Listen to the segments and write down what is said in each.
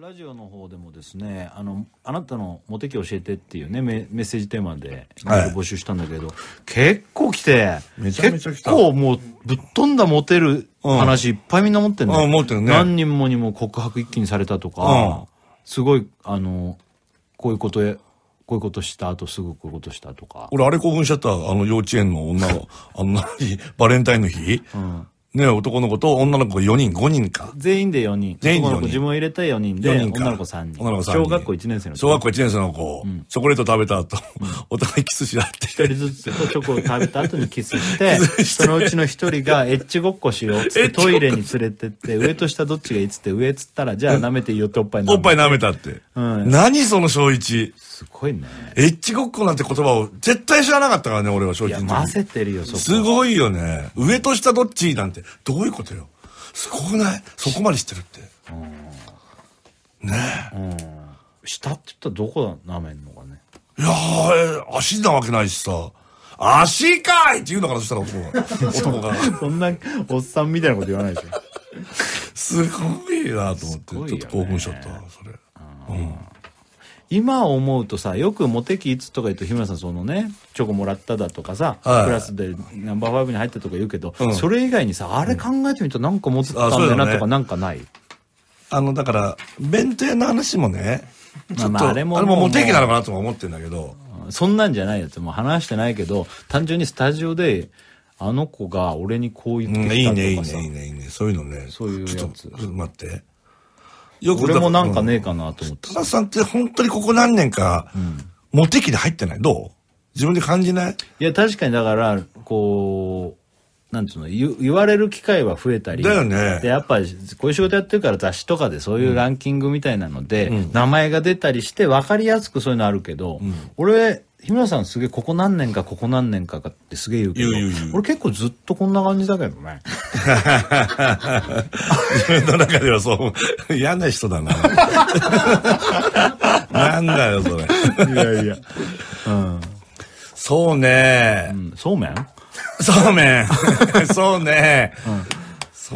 ラジオの方でもですねあのあなたのモテ期教えてっていうねメメッセージテーマで募集したんだけど、はい、結構来てめちゃちゃ結構もうぶっ飛んだモテる話いっぱいみんな持ってるね,、うん何人もにも告白一気にされたとか、うん、すごいあのこういうことへこういうことした後すぐこういうことしたとか俺あれ興奮しちゃったあの幼稚園の女のあのバレンタインの日、うんね、男の子と女の子4人、5人か。全員で4人。全員で4人。自分を入れて4人で、人女の子3人。女の子人。小学校1年生の子。小学校1年生の子、うん、チョコレート食べた後、うん、お互いキスし合って。一人ずつチョコを食べた後にキスして、してそのうちの一人がエッチごっこしようっってトイレに連れてって、上と下どっちがいいっつって、上っつったら、じゃあ舐めていいよっておっぱい舐めた。おっぱい舐めたって。うん。何その小一。すごいね。エッチごっこなんて言葉を絶対知らなかったからね、俺は正直。いや、焦ってるよ、そこ。すごいよね。上と下どっちなんて、どういうことよ。すごくないそこまで知ってるって。うん、ねえ。うん。下って言ったらどこなめんのかね。いやー、足なわけないしさ。足かいって言うのかな、そしたら男が。男が。そんな、おっさんみたいなこと言わないでしょ。すごいなと思って、ね、ちょっと興奮しちゃった、それ。うん今思うとさよくモテ期いつとか言うと日村さんそのねチョコもらっただとかさ、はい、クラスでナンバーワイブに入ったとか言うけど、うん、それ以外にさあれ考えてみるとなんかモテたんだなとかなんかない、うん、あ、ね、のだから弁当屋の話もねちょっと、まあ、あれもモテ期なのかなとも思ってるんだけどそんなんじゃないやつもう話してないけど単純にスタジオであの子が俺にこう言ってきたとかさ、うん、いいねいいねいいねいいねそういうのねそういうやつちょっと待ってよく俺もなんかねえかなと思って。高さんって本当にここ何年か、うモテ期で入ってないどう自分で感じないいや、確かにだから、こう、なんていうの言、言われる機会は増えたり。だよね。で、やっぱ、こういう仕事やってるから雑誌とかでそういうランキングみたいなので、うん、名前が出たりして分かりやすくそういうのあるけど、うん、俺、日村さんすげえここ何年かここ何年かかってすげえ言うけど俺結構ずっとこんな感じだけどね自分の中ではそう嫌な人だな なんだよそれいやいや、うん、そうね、うん、そうめんそうめん そうね、う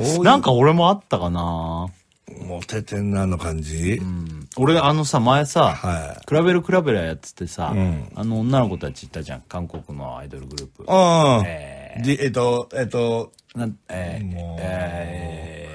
ん、そうなんか俺もあったかなモテてんな、の感じ。うん、俺、あのさ、前さ、はい、比べる比べりゃやっててさ、うん、あの女の子たちいたじゃん。韓国のアイドルグループ。ああ。えー、えっと、えっと、なえー、もう、えー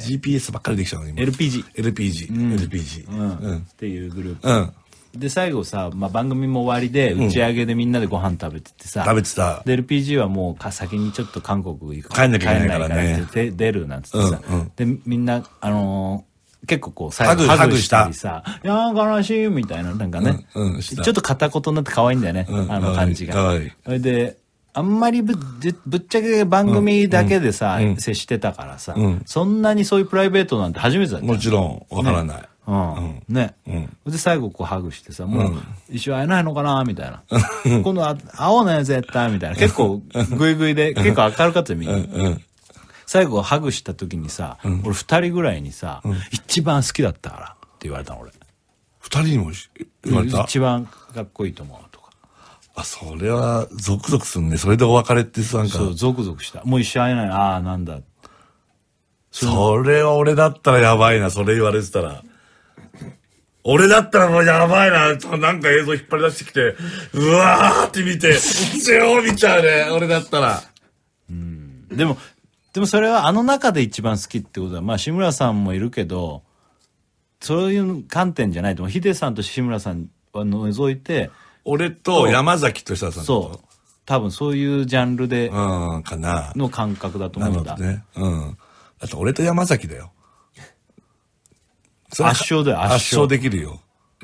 GPS ばっかりできちゃうの、今。LPG。LPG。LPG、うん。っていうグループ。うん。で最後さ、まあ、番組も終わりで打ち上げでみんなでご飯食べててさ、食べてたで LPG はもう先にちょっと韓国行く帰んなきゃいけないからね出るなんつってさ、でみんなあのー、結構こう最後ハグしたりさ「いやー悲しい」みたいななんかね、うんうん、ちょっと片言になって可愛いんだよね、うん、あの感じが。それであんまりぶぶっちゃけ番組だけでさ、うん、接してたからさ、うん、そんなにそういうプライベートなんて初めてだったもちろんわからない、ね、うん。ね。で、最後こうハグしてさ、もう一緒会えないのかなみたいな。今度会おうね、絶対みたいな。結構グイグイで、結構明るかったよ、みんな。最後ハグした時にさ、俺二人ぐらいにさ、一番好きだったからって言われたの俺。二人にも言われた一番かっこいいと思う。あ、それは、ゾクゾクするね。それでお別れってさ、んか。そう、ゾクゾクした。もう一緒会えない。ああ、なんだ。それは俺だったらやばいな、それ言われてたら。俺だったらもうやばいな、なんか映像引っ張り出してきて、うわーって見て、ゼロ見ちゃうね、俺だったら。うん。でも、でもそれはあの中で一番好きってことは、まあ志村さんもいるけど、そういう観点じゃないと思う。ヒデさんと志村さんは除いて、俺と山崎と久さんそう。多分そういうジャンルで、うん、かな。の感覚だと思うんだ。ね。うん。だって俺と山崎だよ。圧勝だよ、圧勝。圧勝できるよ。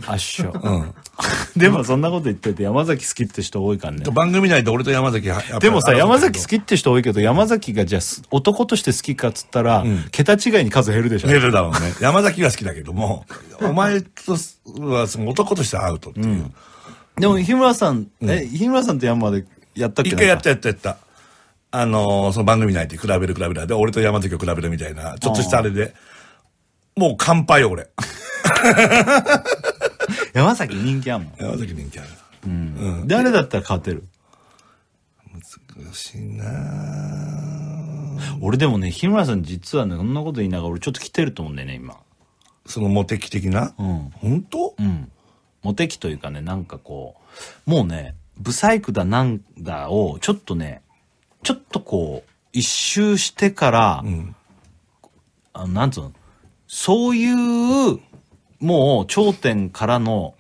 圧勝。うん。でもそんなこと言ってて山崎好きって人多いからね。番組内で俺と山崎でもさ、山崎好きって人多いけど、山崎がじゃあ男として好きかっつったら、うん、桁違いに数減るでしょ。減るだろうね。山崎は好きだけども、お前とはその男としてアウトっていう。うん、でも日村さん、うん、え、日村さんと山でやったっけ一回やったやったやった。あのー、その番組内で比べる比べるで、俺と山崎を比べるみたいな、ちょっとしたあれで。もう乾杯よ、俺。山崎人気あんもん。山崎人気ある。うん。うん、誰だったら勝てる難しいな俺でもね、日村さん実はね、そんなこと言いながら俺ちょっと来てると思うんだよね、今。そのモテ期的なうん。本当うん。モテ期というかね、なんかこう、もうね、ブサイクだなんだを、ちょっとね、ちょっとこう、一周してから、うん、あなんつうの、そういう、もう頂点からの、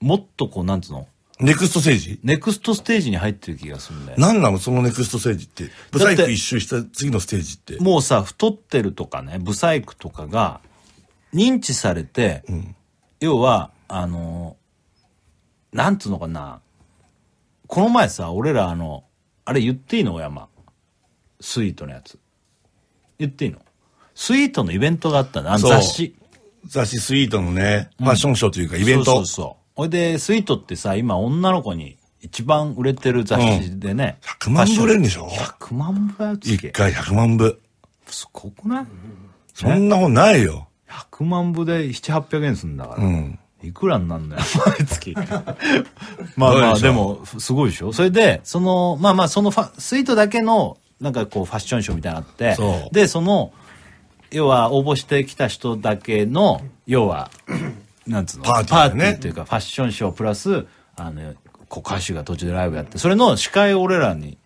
もっとこう、なんつうのネクストステージネクストステージに入ってる気がするんだよ。なんなのそのネクストステージって。ブサイク一周した次のステージって。もうさ、太ってるとかね、ブサイクとかが認知されて、うん、要は、あの、なんつうのかな。この前さ、俺らあの、あれ言っていいの小山。スイートのやつ。言っていいのスイートのイベントがあったんだ、あの雑誌。雑誌スイートのね、ファッションショーというかイベント。そうそうそう。ほいで、スイートってさ、今女の子に一番売れてる雑誌でね。うん、100万部売れるんでしょ ?100 万部やつ。1回100万部。すごくない、そんな本ないよ。100万部で7、800円すんだから。うん。いくらになんだよ、毎月。まあまあ、でも、すごいでしょそれで、その、まあまあ、そのファ、スイートだけの、なんかこう、ファッションショーみたいなのあって、で、その、要は応募してきた人だけの、要は、なんつうの、パーティー、っていうか、ファッションショープラス、あの、こう歌手が途中でライブやって、それの司会を俺らに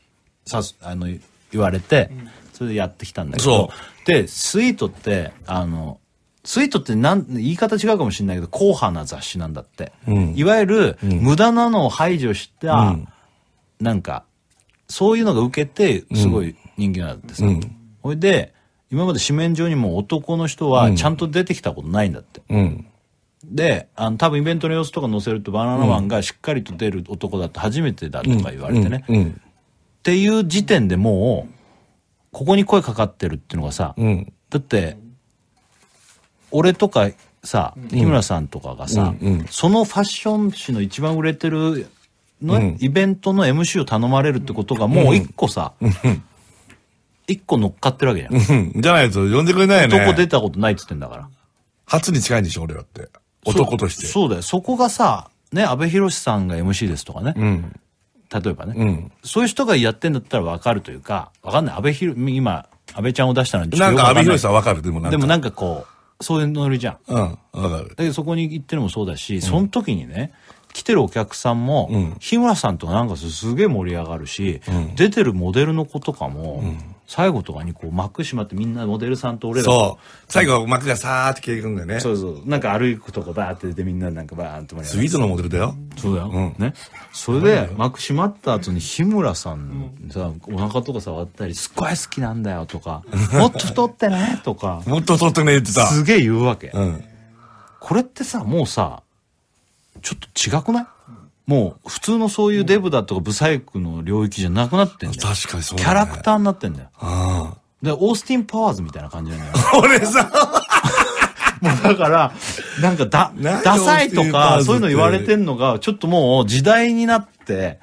さす、あの、言われて、それでやってきたんだけど、で、スイートって、あの、スイートってなん言い方違うかもしれないけど、硬派な雑誌なんだって。うん、いわゆる、うん、無駄なのを排除した、うん、なんか、そういうのが受けて、すごい人気なんだってさ。ほいで、今まで紙面上にも男の人はちゃんと出てきたことないんだって。うん、で、あの、多分イベントの様子とか載せるとバナナマンがしっかりと出る男だって初めてだとか言われてね。っていう時点でもう、ここに声かかってるっていうのがさ、うん、だって、俺とかさ、日村さんとかがさ、そのファッション誌の一番売れてるの、イベントの MC を頼まれるってことがもう一個さ、一個乗っかってるわけじゃん。うん。じゃないと呼んでくれないよね。男出たことないっつってんだから。初に近いんでしょ、俺らって。男として。そうだよ。そこがさ、ね、安倍博さんが MC ですとかね。うん。例えばね、うん。そういう人がやってんだったらわかるというか、わかんない。安倍ひろ、今、安倍ちゃんを出したのになんか、安阿部寛さんわかるでもなんか。でもなんかこう、そういうノリじゃん。うん。わかる。けどそこに行ってるのもそうだし、その時にね、来てるお客さんも、日村さんとなんかすげえ盛り上がるし、出てるモデルの子とかも、最後とかにこう幕閉まってみんなモデルさんと俺らそう最後幕がさーって消えるんだよねそうそうなんか歩くとこバーって出てみんななんかバーってスイートのモデルだよそうだよ、うん、ねそれで幕閉まった後に日村さんさお腹とか触ったり「すっごい好きなんだよ」とか「もっと太ってね」とか「もっと太ってね」ってさすげえ言うわけ、うん、これってさもうさちょっと違くないもう普通のそういうデブだとかブサイクの領域じゃなくなってんだよ。確かにそう、ね、キャラクターになってんだよ。で、オースティン・パワーズみたいな感じなんだよ。俺さ、もうだから、なんかだ、ダサいとか、そういうの言われてんのが、ちょっともう時代になって、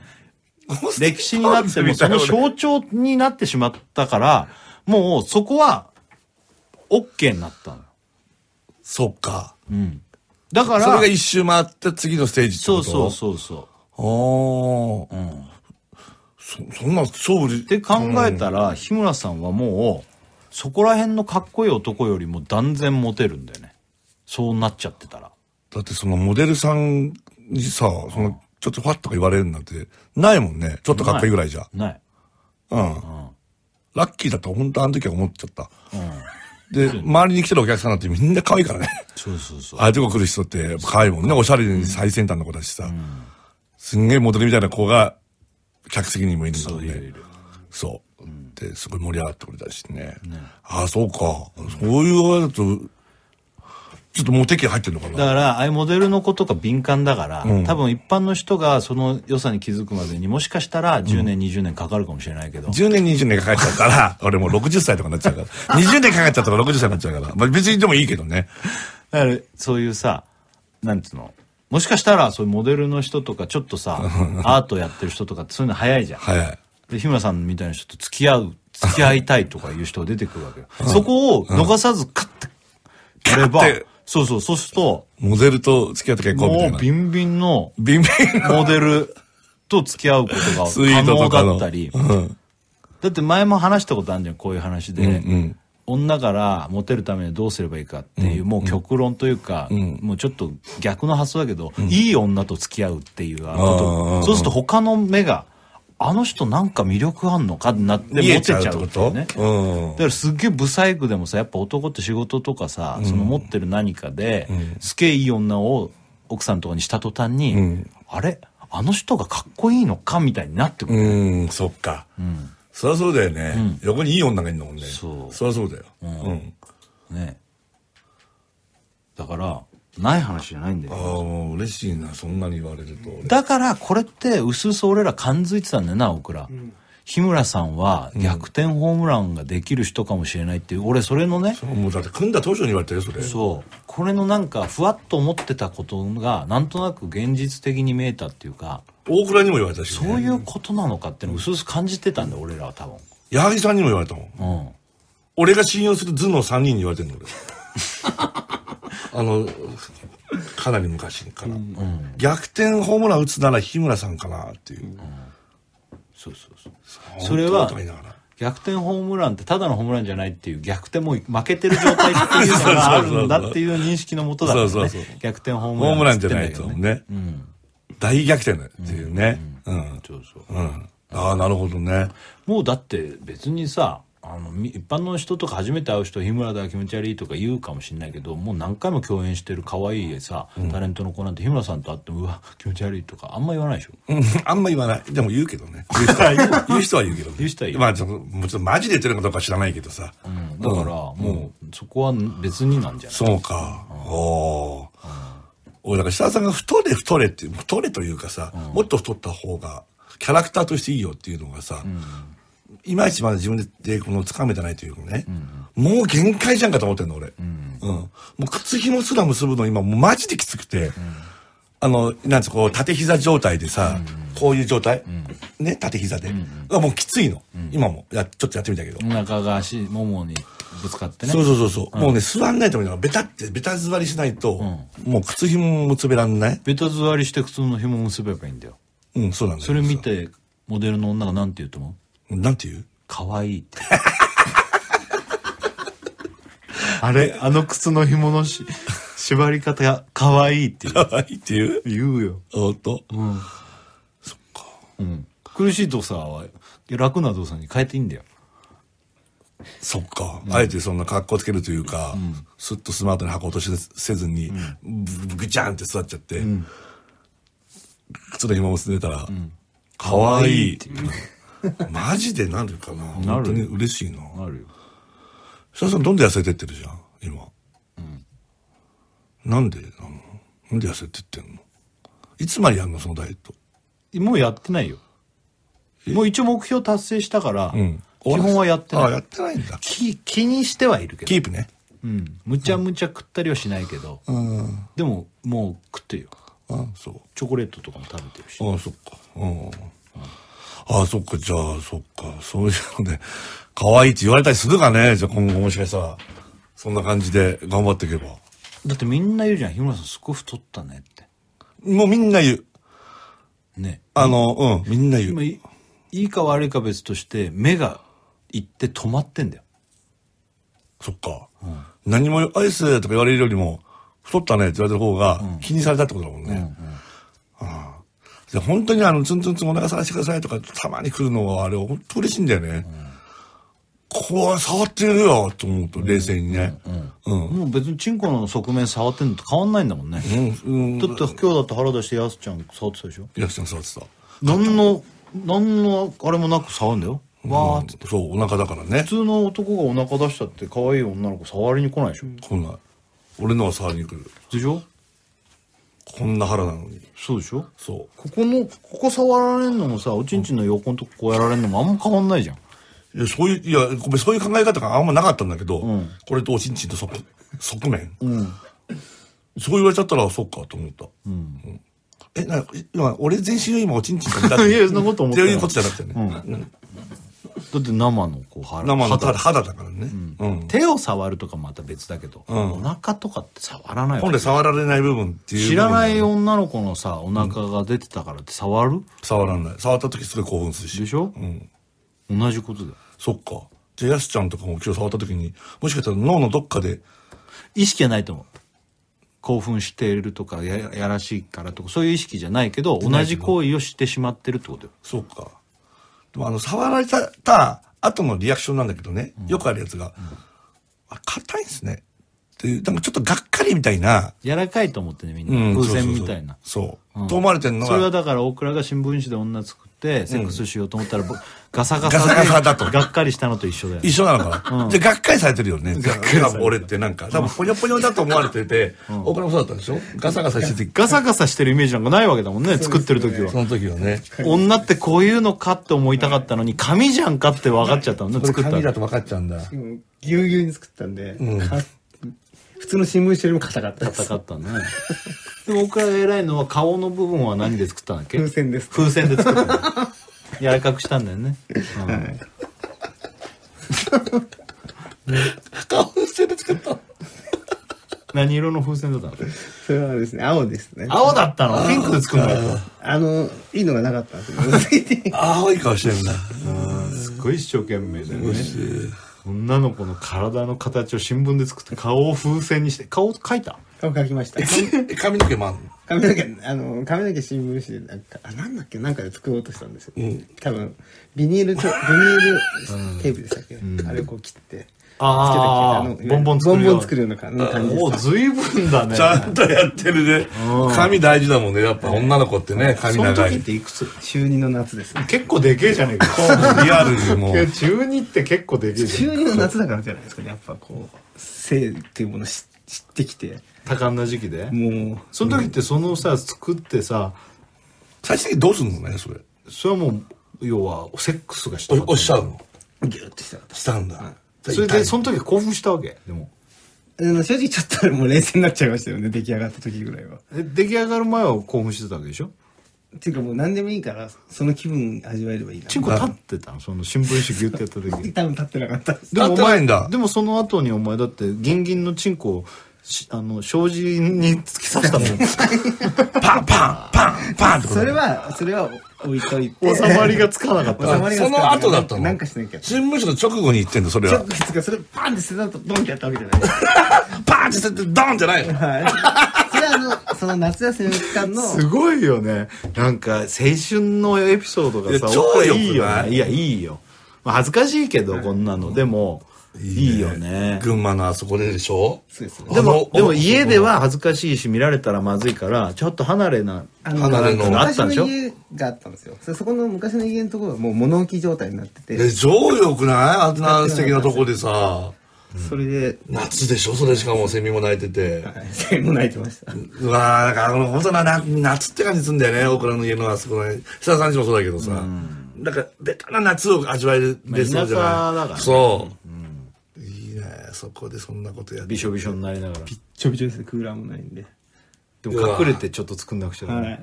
歴史になってもその象徴になってしまったから、もうそこは、OK になったの。そっか。うん。だから。それが一周回って次のステージってことそうそうそうそう。ああ。うん。そ、そんな勝っで。考えたら、日村さんはもう、そこら辺のかっこいい男よりも断然モテるんだよね。そうなっちゃってたら。だってそのモデルさんにさ、その、ちょっとファッとか言われるなんて、ないもんね。ちょっとかっこいいぐらいじゃ。ない。ないうん。うん、ラッキーだと本当あの時は思っちゃった。うん。で、周りに来てるお客さんなんてみんな可愛いからね。そうそうそう。ああいうとこ来る人って可愛いもんね。おしゃれに最先端の子だしさ。すんげえモデルみたいな子が客席にもいるんだもんね。そう。で、すごい盛り上がってくれたしね。ああ、そうか。そういう親だと、ちょっともう敵入ってんのかなだから、ああいうモデルの子とか敏感だから、うん、多分一般の人がその良さに気づくまでにもしかしたら10年、うん、20年かかるかもしれないけど。10年、20年かかっちゃうから、俺もう60歳とかになっちゃうから。20 年かかっちゃったから60歳になっちゃうから。まあ別にでもいいけどね。だから、そういうさ、なんつうのもしかしたら、そういうモデルの人とか、ちょっとさ、アートやってる人とかそういうの早いじゃん。早い。で、日村さんみたいな人と付き合う、付き合いたいとかいう人が出てくるわけよ。そこを逃さず、カッて、やれば。そうそう、そうすると、モデルと付き合って結婚みたいもうビンビンのビンビンモデルと付き合うことが可能かだったり、うん。だって前も話したことあるじゃん、こういう話で。うん。女からモテるためにどうすればいいかっていう、もう極論というか、もうちょっと逆の発想だけど、いい女と付き合うっていうこと、そうすると他の目があの人なんか魅力あんのかってなって、思ってちゃうことね。うん、だからすっげえ不細工でもさ、やっぱ男って仕事とかさ、その持ってる何かで、すげえいい女を奥さんとかにした途端に、あれあの人がかっこいいのかみたいになってくる。うん、そっか。うん、そりゃそうだよね、横にいい女がいるんだもんね。そう。そりゃそうだよ。うん。ねだから、ない話じゃないんだよ。ああ、もう嬉しいな、そんなに言われると。だから、これって、うすうす俺ら感づいてたんだよな、オクラ。日村さんは逆転ホームランができる人かもしれないっていう、うん、俺それのねそもうだって組んだ当初に言われたよそれそうこれのなんかふわっと思ってたことがなんとなく現実的に見えたっていうか大倉にも言われたし、ね、そういうことなのかっていうのをうすうす感じてたんだ、うん、俺らは多分矢作さんにも言われたもん、うん、俺が信用する頭脳3人に言われてんの俺 あの、かなり昔から、うん、逆転ホームラン打つなら日村さんかなっていう。うん、そうそうそう。それは、逆転ホームランってただのホームランじゃないっていう逆転も負けてる状態っていうのがあるんだっていう認識のもとだから、ね、そうそうそう逆転ホームラン、ホームランじゃないとね、うん、大逆転だっていうね、うん、そうそう、うん、ああなるほどねもうだって別にさあの一般の人とか初めて会う人日村だ気持ち悪いとか言うかもしれないけどもう何回も共演してる可愛いさ、タレントの子なんて日村さんと会ってもうわ気持ち悪いとかあんま言わないでしょ、うん、あんま言わないでも言うけどね 言う人は言う人は言うけど、ね、言う人は言うまあちょっとマジで言ってるのかどうか知らないけどさ、うん、だから、もうそこは別になんじゃないそうか、おお、俺だから設楽さんが太れ太れって太れというかさ、もっと太った方がキャラクターとしていいよっていうのがさ、いまいちまだ自分でこの掴めてないというかね、うん、もう限界じゃんかと思ってんの俺、うん、うん、もう靴紐すら結ぶの今マジできつくて、うん、あのなんつうこう縦膝状態でさ、こういう状態、ね縦膝で、がもうきついの、今もやちょっとやってみたけどお腹が足ももにぶつかってねそうそうそうそう、もうね座んないと思うのベタってベタ座りしないと、もう靴紐も結べらんないベタ座りして靴の紐結べばいいんだようんそうなんだそれ見てモデルの女がなんて言うと思うなんていうかわいいって。あれ、あの靴の紐のし縛り方が可愛いって言う。可愛いって言う言うよ。ほんと。うん。そっか。うん。苦しい動作は楽な動作に変えていいんだよ。そっか、うん、あえてそんな格好つけるというか、うん、スッとスマートに履こうとしせずに、うん、ぐちゃんって座っちゃって、うん、ちょっ紐結んでたら、うん、かわいいってう。マジでなるかななる本当に嬉しいななるよ設楽さんどんどん痩せてってるじゃん今、うん、なんでなのなんで痩せてってんのいつまでやんのそのダイエットもうやってないよもう一応目標達成したから、うん、基本はやってないあやってないんだ気気にしてはいるけどキープねうんむちゃむちゃ食ったりはしないけど、うん、でももう食ってるよあそうチョコレートとかも食べてるしああそっかうんああ、そっか、じゃあ、そっか、そういうので、可愛いって言われたりするかね、じゃあ今後もしかしたら、そんな感じで頑張っていけば。だってみんな言うじゃん、日村さんすごい太ったねって。もうみんな言う。ね。あの、うん、みんな言う。いいか悪いか別として、目がいって止まってんだよ。そっか。うん、何も、アイスとか言われるよりも、太ったねって言われた方が気にされたってことだもんね。うんうんで、本当にあの、ツンツンツンお腹らしてくださいとか、たまに来るのは、あれ、本当嬉しいんだよね。こう触ってるよと思うと冷静にね、うんうん、うん、もう別にチンコの側面触ってんのと変わんないんだもんね、うん、うん、だって今日だって腹出してやすちゃん触ってたでしょやすちゃん触ってた何の何のあれもなく触るんだよわーって、そうお腹だからね普通の男がお腹出したって可愛い女の子触りに来ないでしょ来ない俺のは触りに来るでしょこんな腹なのに。そうでしょそう。ここの、ここ触られんのもさ、おちんちんの横のとここうやられんのもあんま変わんないじゃん。いや、そういう、いや、ごめん、そういう考え方があんまなかったんだけど、うんこれとおちんちんと側 側面。うん。そう言われちゃったら、そっか、と思った。うんえ、な、今、俺全身を今、おちんちんと見たっていやそんなこと思ってないいうことじゃなくてね。うんだって生のこう肌生の肌肌だからね、うん手を触るとかまた別だけど、うん、お腹とかって触らない本来触られない部分っていう知らない女の子のさお腹が出てたからって触る、触らない触った時すごい興奮するしでしょ、うん、同じことだそっかじゃあやすちゃんとかも今日触った時にもしかしたら脳のどっかで意識はないと思う興奮しているとかややらしいからとかそういう意識じゃないけど同じ行為をしてしまってるってことよそっかあの、触られた後のリアクションなんだけどね、よくあるやつが、あ、硬いんすね。っていう、なんかちょっとがっかりみたいな。柔らかいと思ってね、みんな。偶然みたいな。そう。と思われてんのが。それはだから、大倉が新聞紙で女作って、セックスしようと思ったら、ガサガサガサガサだとがっかりしたのと一緒だよ、ね、一緒なのかな、うん、でがっかりされてるよね俺ってなんか多分ぽにょぽにょだと思われてて、うん、大倉もそうだったんでしょガサガサしててガサガサしてるイメージなんかないわけだもんね、ね、作ってる時はその時はね女ってこういうのかって思いたかったのに紙じゃんかって分かっちゃったもんね作った紙だと分かっちゃうんだぎゅうぎゅうに作ったんで、うん、普通の新聞紙よりも硬かった硬かったねで僕が偉いのは顔の部分は何で作ったんだっけ風船です風船で作った 柔らかくしたんだよね。顔の下で作った何色の風船だったのそれはですね、青ですね。青だったのピンクで作るのあの、いいのがなかったんですよ。青い顔してるな。すっごい一生懸命だよね。女の子の体の形を新聞で作って顔を風船にして、顔描いた顔描きました。髪の毛もあんの髪の毛、あの、髪の毛新聞紙で、なんか、あ、なんだっけ、なんかで作ろうとしたんですよ。うん多分、ビニール ビニールテープでしたっけ、あれをこう切って。ああつけてボンボン作るよボンボン作るような感じでもう随分だね。ちゃんとやってるね。髪大事だもんね。やっぱ女の子ってね、髪その長時っていくつ中二の夏ですね。結構でけえじゃねえか。リアルにもう中二って結構でけえじゃん。中二の夏だからじゃないですかね。やっぱこう、性っていうものを知ってきて、多感な時期でもうその時ってそのさ作ってさ最終的にどうすんのねそれそれはもう要はセックスがしたおっしゃうのギュッてしたしたんだ、それでその時興奮したわけでも正直ちょっともう冷静になっちゃいましたよね出来上がった時ぐらいは出来上がる前は興奮してたわけでしょっていうかもう何でもいいからその気分味わえればいいなチンコ立ってたのその新聞紙ギュッてやった時多分 立ってなかったでもお前でもその後にお前だってギンギンのチンコをあの、障子に突き刺したもん。パンパンパンパンってそれは、それは置いといて。収まりがつかなかった。その後だったのなんかしなきゃ。新聞社の直後に言ってんの、それは。直後ですか、それパンって捨てたとドンってやったわけじゃない。パンって捨ててドンじゃないの。はい。それはあの、その夏休み期間の。すごいよね。なんか、青春のエピソードがさ、超いいよね。いや、いいよ。まあ、恥ずかしいけど、こんなの。でも、いいよね。群馬のあそこででしょそうですね。でも、でも家では恥ずかしいし見られたらまずいから、ちょっと離れな、離れの。あったんでしょ昔の家があったんですよ。そこの昔の家のところはもう物置状態になってて。え、上良くないあんな素敵なとこでさ。それで。夏でしょそれしかもセミも鳴いてて。セミも鳴いてました。う わー、だから本当なな夏って感じすんだよね。僕らの家のあそこね。久田さんちもそうだけどさ。うん、だから、ベタな夏を味わえるでそうじゃない。そう。うんそこでそんなことやってびしょびしょになりながらびっちょびちょですねクーラーもないんででも隠れてちょっと作んなくちゃな、はい、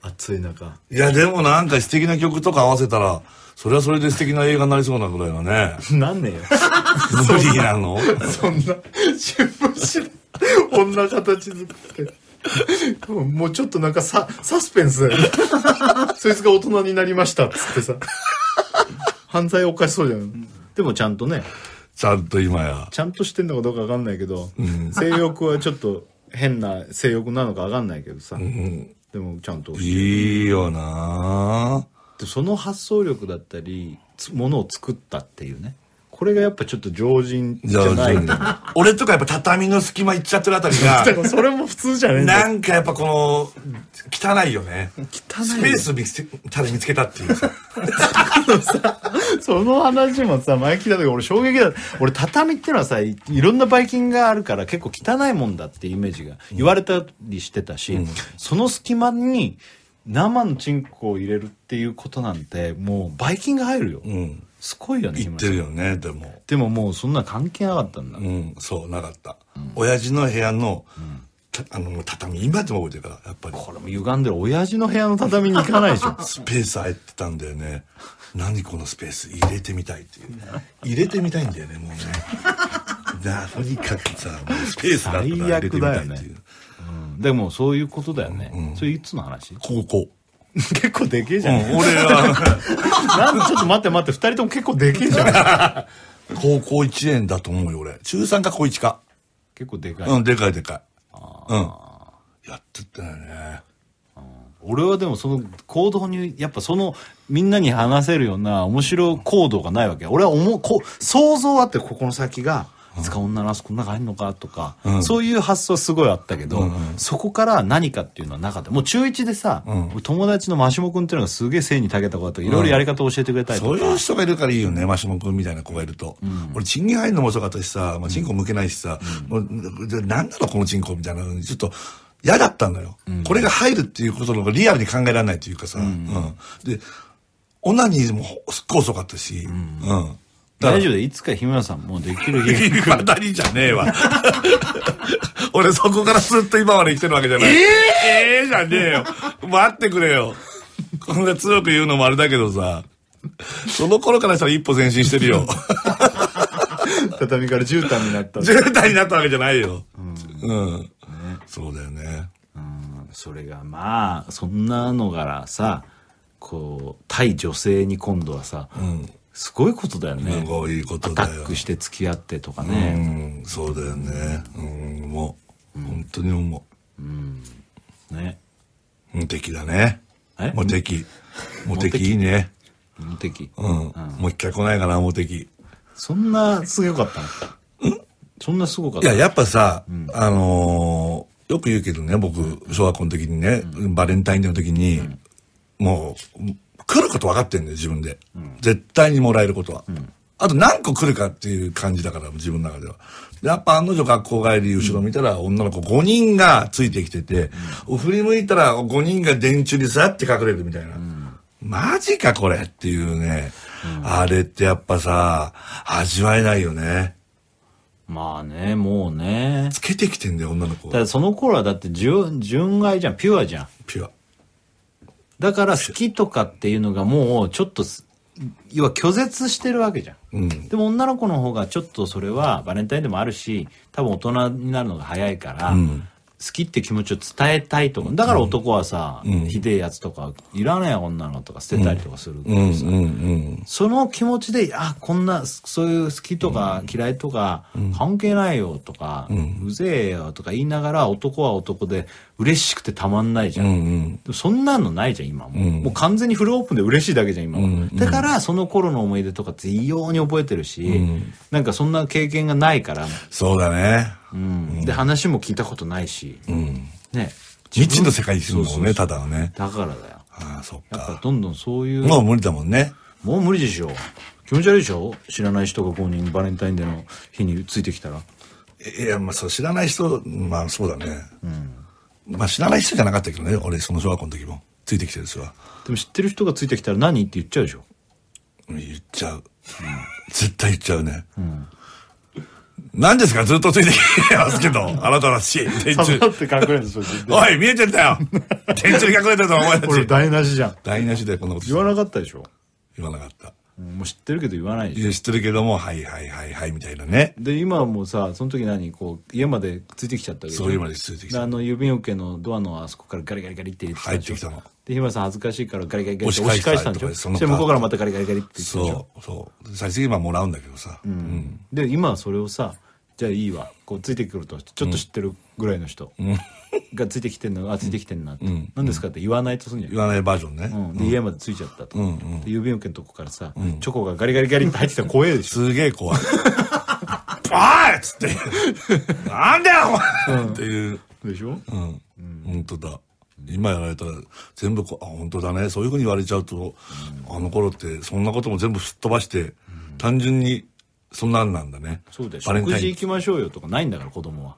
暑い中いやでもなんか素敵な曲とか合わせたらそれはそれで素敵な映画になりそうなぐらいはね なんねえよ無理なのそんな出版しろこんな形作ってもうちょっとなんかササスペンスだよねそいつが大人になりましたっつってさ犯罪を犯しそうじゃん、うん、でもちゃんとねちゃんと今や。ちゃんとしてんのかどうかわかんないけど、うん、性欲はちょっと変な性欲なのかわかんないけどさ。うん、でもちゃんといいよなその発想力だったり、ものを作ったっていうね。これがやっぱちょっと常人じゃない。俺とかやっぱ畳の隙間行っちゃってるあたりが。それも普通じゃねえなんかやっぱこの、汚いよね。汚い。スペースただ見つけたっていうさ。その話もさ、前聞いた時俺衝撃だ俺畳ってのはさ、いろんなばい菌があるから結構汚いもんだってイメージが言われたりしてたし、うん、その隙間に生のチンコを入れるっていうことなんて、もうばい菌が入るよ。うんすごいよね。言ってるよね、でも。でももうそんな関係なかったんだ。うん、そう、なかった。うん、親父の部屋の、うんあの畳今でも覚えてるからやっぱりこれも歪んでる親父の部屋の畳に行かないでしょ スペース入ってたんだよね何このスペース入れてみたいっていう入れてみたいんだよねもうねだ とにかくさスペースだったら入れてみたいっていう、ねうん、でもそういうことだよね、うん、それいつの話高校 結構でけえじゃん、うん、俺は なんちょっと待って待って2人とも結構でけえじゃん 高校1年だと思うよ俺中3か高1か結構でかいうんでかいでかいうんやってたよね俺はでもその行動にやっぱそのみんなに話せるような面白行動がないわけ俺は思うこ想像あってここの先がいつか女のあそこの中入るのかとか、うん、そういう発想すごいあったけど、うんそこから何かっていうのはなかったもう中1でさ、うん、友達のマシモ君っていうのがすげえ性にたけた子だといろいろやり方を教えてくれたりとか、うん、そういう人がいるからいいよねマシモ君みたいな子がいると、俺チン入るのも遅かったしさ、まあ、チンコ向けないしさ、うん、何なのこのチンコみたいなちょっと嫌だったんだよ、これが入るっていうことの方がリアルに考えられないというかさ、でオナニーもすっごい遅かったし、うん大丈夫で、いつか日村さんもうできる日が来る。にじゃねえわ。俺そこからずっと今まで生きてるわけじゃない。ええええじゃねえよ。待ってくれよ。こんな強く言うのもあれだけどさ。その頃からしたら一歩前進してるよ。畳から絨毯になった。絨毯になったわけじゃないよ。うん。うんね、そうだよね。うん。それがまあ、そんなのからさ、こう、対女性に今度はさ、うんすごいことだよね。すごいことだよ。アタックして付き合ってとかね。うん、そうだよね。うん、もう、ん、本当に思う。うん。ね。無敵だね。無敵。無敵いいね。無敵。うん。うん、もう一回来ないかな、無敵。そんなすげよかったのんそんなすごかったいや、やっぱさ、あのよく言うけどね、僕、小学校の時にね、バレンタインデーの時に、もう、来ること分かってんだよ、自分で。うん、絶対にもらえることは。うんあと何個来るかっていう感じだから、自分の中では。やっぱ案の定学校帰り、後ろ見たら女の子5人がついてきてて、うん、振り向いたら5人が電柱にさって隠れるみたいな。うん、マジかこれっていうね、うん、あれってやっぱさ、味わえないよね。まあね、もうね。つけてきてんだよ、女の子。だその頃はだって純、純愛じゃん、ピュアじゃん。ピュア。だから好きとかっていうのがもうちょっと、要は拒絶してるわけじゃん。うん、でも女の子の方がちょっとそれはバレンタインでもあるし、多分大人になるのが早いから、うん、好きって気持ちを伝えたいと思う。だから男はさ、うん、ひでえやつとか、いらない女のとか捨てたりとかするその気持ちで、あ、こんな、そういう好きとか嫌いとか、関係ないよとか、うん、うぜえよとか言いながら、男は男で嬉しくてたまんないじゃん。うんうん、そんなのないじゃん、今も。うん、もう完全にフルオープンで嬉しいだけじゃん、今も。うんうん、だから、その頃の思い出とかって異様に覚えてるし、うん、なんかそんな経験がないから。そうだね。で、話も聞いたことないし、ね。未知の世界にするもんね、ただのね。だからだよ。ああ、そっか。やっぱどんどんそういう。もう無理だもんね。もう無理でしょ。気持ち悪いでしょ知らない人が5人バレンタインデーの日についてきたら。いや、まあそう知らない人、まあそうだね。うん。まあ知らない人じゃなかったけどね、俺その小学校の時も。ついてきてるんすわ。でも知ってる人がついてきたら何って言っちゃうでしょ言っちゃう。うん、絶対言っちゃうね。うん。何ですかずっとついてきてますけど、あなたらしい。天柱。って隠れるんですよ、おい、見えてんだよ天柱に隠れてると思い出これ台無しじゃん。台無しでこんなこと言わなかったでしょ言わなかった。もう知ってるけど言わないでしょ知ってるけどもはいはいはいはいみたいなねで今はもうさその時何こう家までついてきちゃったわけそう家までついてきちゃったあの郵便受けのドアのあそこからガリガリガリって入ってきたので日村さん恥ずかしいからガリガリガリって押し返したんでしょそして向こうからまたガリガリガリってそうそう最終的にはもらうんだけどさ、うん、で今はそれをさじゃあいいわこうついてくるとちょっと知ってるぐらいの人がついてきてんのあついてきてんなって、うん、何ですかって言わないとすんじゃん言わないバージョンね、うん、で家までついちゃったと、うんうん、郵便受けのとこからさ、うん、チョコがガリガリガリって入ってきたら怖えでしょすげえ怖い バーっつってなんだよお前、っていうでしょうん、うん、本当だ今やられたら全部こあ本当だねそういうふうに言われちゃうと、うん、あの頃ってそんなことも全部すっ飛ばして、単純にそんなんなんだね。そうでしょ。食事行きましょうよとかないんだから、子供は。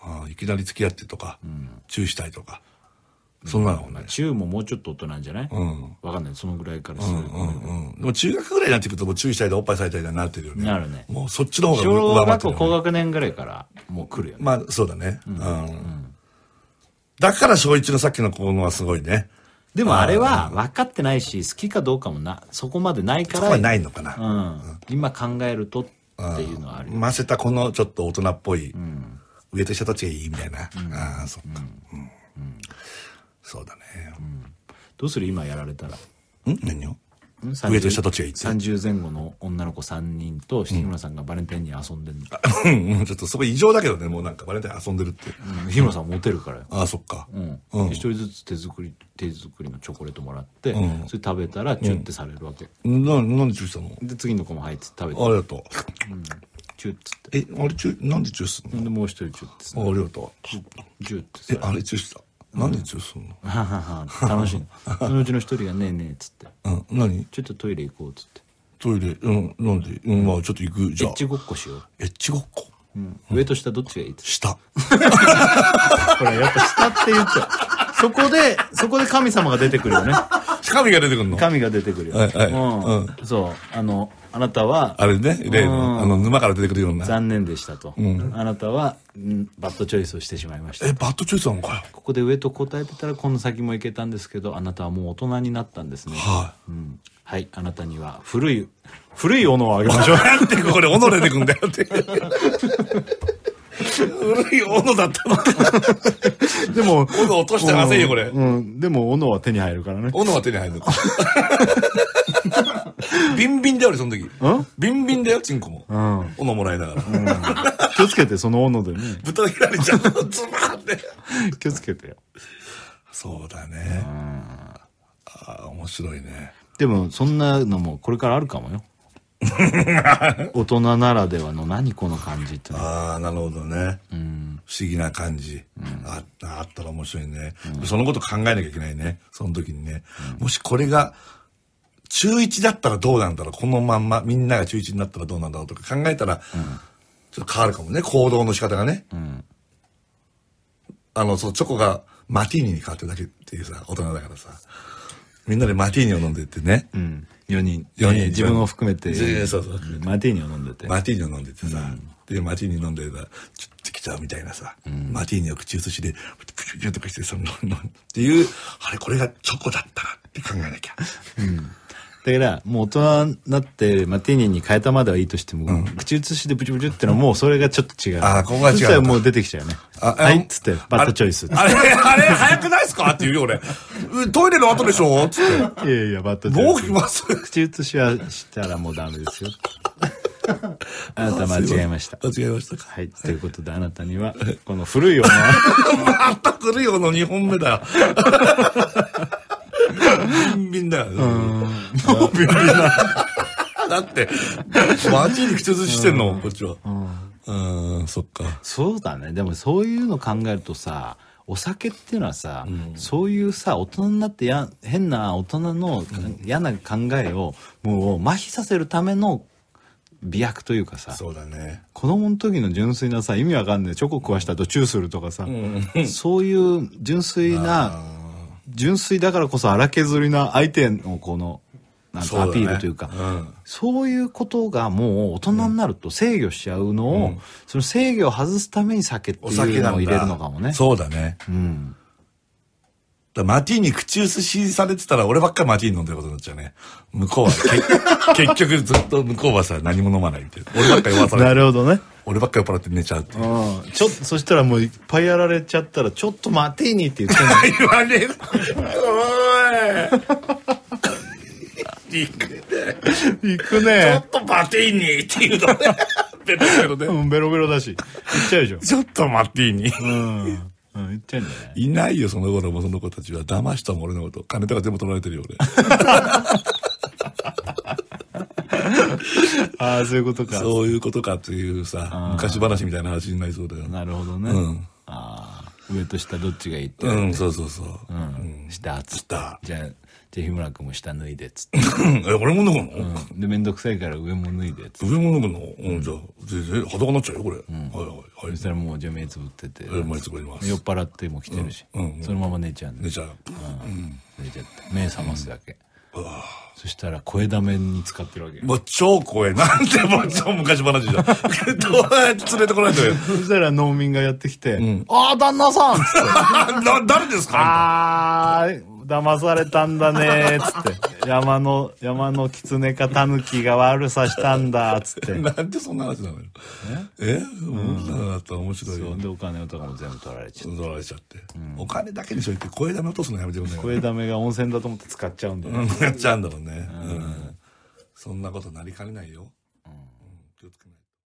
ああ、いきなり付き合ってとか、うん、チューしたいとか。そんなのね。ーももうちょっと大人じゃないうん。わかんない。そのぐらいからすうんうんうん。でも中学ぐらいになってくると、もう注意したいでおっぱいされたいになってるよね。なるね。もうそっちの方が小学校高学年ぐらいから、もう来るよね。まあ、そうだね。うん。だから、小一のさっきの子供はすごいね。でもあれは分かってないし好きかどうかもなそこまでないからそこでないのかな、うん今考えるとっていうのはある、ませたこのちょっと大人っぽい、上と下たちがいいみたいな、ああそっか、うんそうだね、どうする今やられたらん何を上と下どっちがいいて。30前後の女の子3人と、日村さんがバレンタインに遊んでるの。うん、ちょっとそこ異常だけどね、もうなんかバレンタイン遊んでるって。うん、日村さんモテるからよ。ああ、そっか。うん。一、人ずつ手作り、手作りのチョコレートもらって、それ食べたらチュってされるわけ。うん、な、なんでチュしたので、次の子も入って食べて。ありがとう。ん。チュッつって。え、あれチュなんでチューすんのでもう一人チュッつって。ありがとう。チュッつって。え、あれチュした。なんで強そうの、ははは楽しいのそのうちの一人が「ねえねえ」っつってうん、何「ちょっとトイレ行こう」っつってトイレ、うん、なんで、うん、まあちょっと行く、じエッチごっこしよう、エッチごっこ。うん、上と下どっちがいいっつって下。ほらやっぱ下って言っちゃうそこでそこで神様が出てくるよね神が出てくるの神が出てくるよ、はいはいうんそうあのあなたは。あれね、例の、あの、沼から出てくるような。残念でしたと。うん、あなたは、バッドチョイスをしてしまいました。え、バッドチョイスなのかよ。ここで上と答えてたら、この先も行けたんですけど、あなたはもう大人になったんですね。はい、うん。はい、あなたには、古い、古い斧をあげましょう。なんてこれ、斧出てくんだよって。古い斧だったのでも、斧落としてませんよ、これ。うん、でも、斧は手に入るからね。斧は手に入る。ビンビンだよ、俺、その時。ビンビンだよ、チンコも。うん。斧もらいながら。気をつけて、その斧でね。ぶた切られちゃう。ズバって。気をつけてよ。そうだね。ああ、面白いね。でも、そんなのもこれからあるかもよ。大人ならではの何この感じって、ああなるほどね、うん、不思議な感じ、うん、ああったら面白いね、うん、そのこと考えなきゃいけないねその時にね、もしこれが中1だったらどうなんだろうこのまんまみんなが中1になったらどうなんだろうとか考えたら、ちょっと変わるかもね行動の仕方がね、うん、あのそうチョコがマティーニに変わってるだけっていうさ大人だからさみんなでマティーニを飲んでってね、うん、4人4人、自分を含めて、マティーニを飲んでてマティーニを飲んでてさ、うん、でマティーニ飲んでたらちょっと来ちゃうみたいなさ、うん、マティーニを口移しでプチュプチュとかしてそのっていうあれこれがチョコだったらって考えなきゃ。うんだから、もう大人になって、まあ、丁寧に変えたまではいいとしても、うん、口移しでブチブチってのはもうそれがちょっと違う。ああ、ここが違う。そしたらもう出てきちゃうよね。あはいっつって、バッドチョイスあれ、あれ、早くないっすかって言うよ、俺。トイレの後でしょつって。いやいや、バッドチョイス。僕、口移しはしたらもうダメですよ。あなた間違えました。間違えましたか。はい。ということで、あなたには、この古いような。また古いよの2本目だよ。ビンビンだよ。もうビンビンだ。だって、ジに口移してんの、こっちは。うん、そっか。そうだね。でもそういうの考えるとさ、お酒っていうのはさ、うん、そういうさ大人になってや変な大人の嫌な考えをもう麻痺させるための美薬というかさそうだ、ね、子供の時の純粋なさ意味わかんないチョコ食わしたとチューするとかさ、うん、そういう純粋な純粋だからこそ荒削りな相手のこの、なんかアピールというか、そう、ねうん、そういうことがもう大人になると制御しちゃうのを、うん、その制御を外すために酒っていうのを入れるのかもね。そうだね。うん。マティーニ口移しされてたら俺ばっかりマティーニ飲んでることになっちゃうね。向こうは 結局ずっと向こうはさ何も飲まないみたいな。俺ばっかり酔わさない。なるほどね。俺ばっかり酔っ払って寝ちゃうっていう。うん。ちょっと、そしたらもういっぱいやられちゃったら、ちょっとマティーニって言ってんの。言わねえ。おい。行くね。行くね。ちょっとマティーニって言うとね。ベロベロで。うん、ベロベロだし。行っちゃうでしょ。ちょっとマティーニ。うん。うん、言ってんだね。いないよ、その頃もその子たちは。騙したも俺のこと。金とか全部取られてるよ、俺。ああ、そういうことか。そういうことかっていうさ、昔話みたいな話になりそうだよ。なるほどね。うん。ああ、上と下どっちがいいって、うん、そうそうそう。うん下つった。じゃあ、じゃあ日村君も下脱いで、つって。え、俺も脱ぐの、うん、で、面倒くさいから上も脱いで、つって。上も脱ぐのうん、じゃあ、全然裸になっちゃうよ、これ。うん、はいはいはい。そしたらもう、じゃあ目つぶってて。え、目つぶります。酔っ払っても来てるし。うん。そのまま寝ちゃう、ね、寝ちゃう。うん。寝ちゃって。目覚ますだけ。うんそしたら、声だめに使ってるわけ。もう超声。なんでもう超昔話じゃん。どうやって連れてこないとそしたら農民がやってきて、うん、ああ、旦那さん な誰ですかああ、騙されたんだねつって。山の、山の狐か狸が悪さしたんだ、つって。なんでそんな話なのよ。えうんなだったら面白いよ。そんでお金とかも全部取られちゃって。取られちゃって。お金だけにしょいて、声だめ落とすのやめてく声だめが温泉だと思って使っちゃうんだよ。使っちゃうんだね。うん。そんなことなりかねないよ。